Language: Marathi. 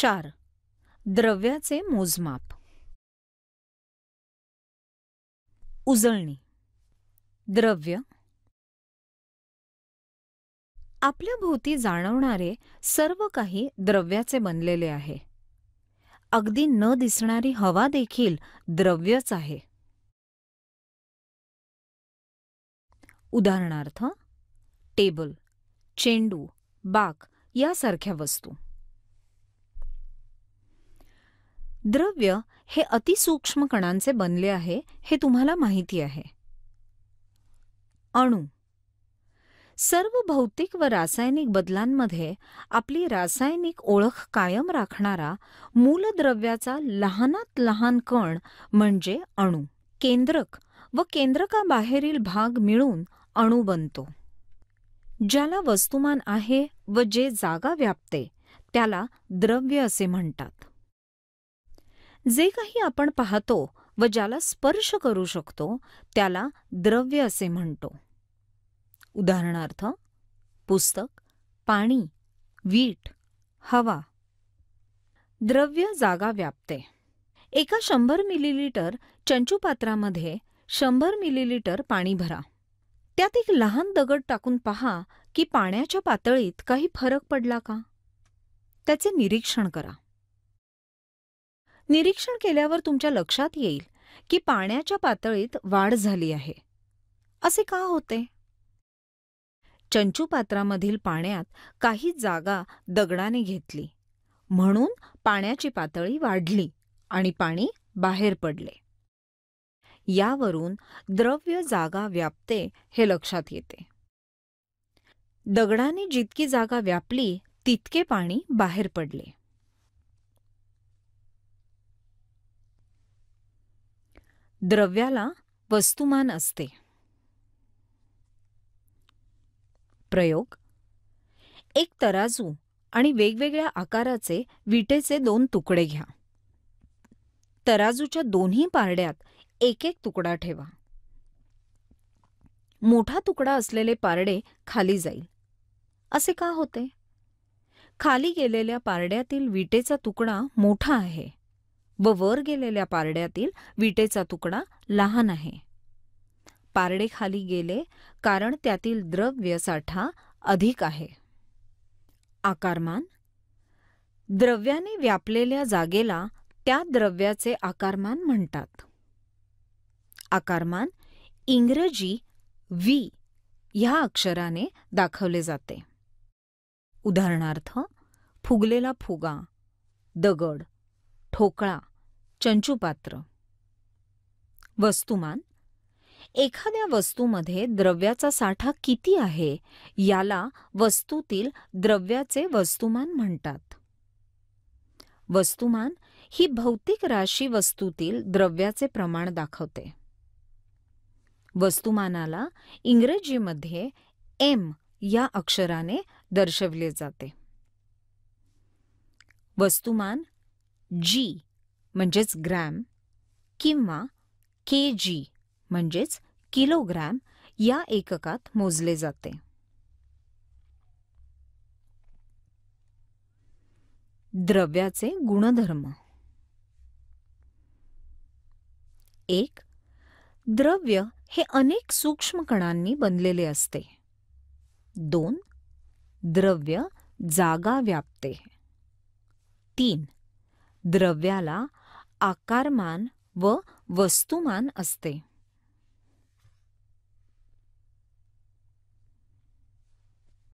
चार द्रव्याचे मोजमाप उजळणी द्रव्य आपल्या भोवती जाणवणारे सर्व काही द्रव्याचे बनलेले आहे अगदी न दिसणारी हवा देखील द्रव्यच आहे उदाहरणार्थ टेबल चेंडू बाक यासारख्या वस्तू द्रव्य हे अतिसूक्ष्म कणांचे बनले आहे हे तुम्हाला माहिती आहे अणू सर्व भौतिक व रासायनिक बदलांमध्ये आपली रासायनिक ओळख कायम राखणारा मूलद्रव्याचा लहानात लहान कण म्हणजे अणू केंद्रक व केंद्रकाबाहेरील भाग मिळून अणू बनतो ज्याला वस्तुमान आहे व जे जागा व्यापते त्याला द्रव्य असे म्हणतात जे काही आपण पाहतो व ज्याला स्पर्श करू शकतो त्याला द्रव्य असे म्हणतो उदाहरणार्थ पुस्तक पाणी वीट हवा द्रव्य जागा व्यापते एका शंभर मिलीलीटर चंचूपात्रामध्ये शंभर मिलीलीटर पाणी भरा त्यात एक लहान दगड टाकून पहा की पाण्याच्या पातळीत काही फरक पडला का त्याचे निरीक्षण करा निरीक्षण केल्यावर तुमच्या लक्षात येईल की पाण्याच्या पातळीत वाढ झाली आहे असे का होते चंचू पात्रामधील पाण्यात काही जागा दगडाने घेतली म्हणून पाण्याची पातळी वाढली आणि पाणी बाहेर पडले यावरून द्रव्य जागा व्यापते हे लक्षात येते दगडाने जितकी जागा व्यापली तितके पाणी बाहेर पडले द्रव्याला वस्तुमान असते प्रयोग एक तराजू आणि वेगवेगळ्या आकाराचे विटेचे दोन तुकडे घ्या तराजूच्या दोन्ही पारड्यात एक एक तुकडा ठेवा मोठा तुकडा असलेले पारडे खाली जाईल असे का होते खाली गेलेल्या पारड्यातील विटेचा तुकडा मोठा आहे व वर गेलेल्या पारड्यातील विटेचा तुकडा लहान आहे पारडे खाली गेले कारण त्यातील द्रव्य साठा अधिक आहे आकारमान द्रव्याने व्यापलेल्या जागेला त्या द्रव्याचे आकारमान म्हणतात आकारमान इंग्रजी वी ह्या अक्षराने दाखवले जाते उदाहरणार्थ फुगलेला फुगा दगड ठोकळा चंचूपात्र वस्तुमान एखाद्या वस्तूमध्ये द्रव्याचा साठा किती आहे याला वस्तूतील द्रव्याचे वस्तुमान म्हणतात वस्तुमान ही भौतिक राशी वस्तूतील द्रव्याचे प्रमाण दाखवते वस्तुमानाला इंग्रजीमध्ये एम या अक्षराने दर्शवले जाते वस्तुमान जी म्हणजेच ग्रॅम किंवा के जी म्हणजेच किलोग्रॅम या एककात मोजले जाते द्रव्याचे गुणधर्म एक द्रव्य हे अनेक सूक्ष्म कणांनी बनलेले असते दोन द्रव्य जागा व्यापते तीन द्रव्याला आकारमान व वस्तुमान असते.